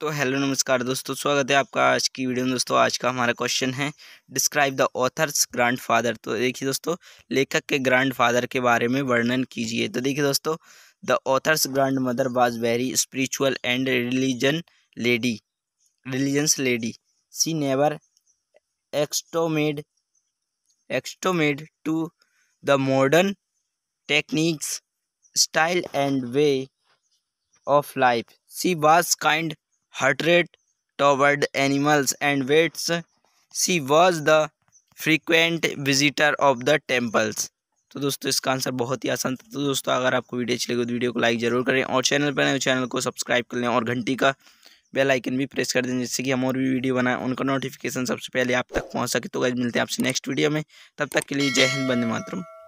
तो हेलो नमस्कार दोस्तों स्वागत है आपका आज की वीडियो में दोस्तों आज का हमारा क्वेश्चन है डिस्क्राइब द ऑथर्स ग्रैंडफादर तो देखिए दोस्तों लेखक के ग्रैंडफादर के बारे में वर्णन कीजिए तो देखिए दोस्तों the author's grandmother was very spiritual and religion lady religions lady she never accustomed accustomed to the modern techniques style and way of life she was kind heart rate toward animals and weights. She was the frequent visitor of the तो दोस्तों इसका answer बहुत ही आसान था तो दोस्तों अगर आपको वीडियो अच्छी लगे तो वीडियो को लाइक जरूर करें और चैनल पर नए चैनल को सब्सक्राइब कर लें और घंटी का बेल आइकन भी प्रेस कर दें जिससे कि हम और भी वीडियो बनाएं उनका नोटिफिकेशन सबसे पहले आप तक पहुंच सके तो गैज मिलते हैं आपसे नेक्स्ट वीडियो में तब तक के लिए जय हिंद बंदे मातरम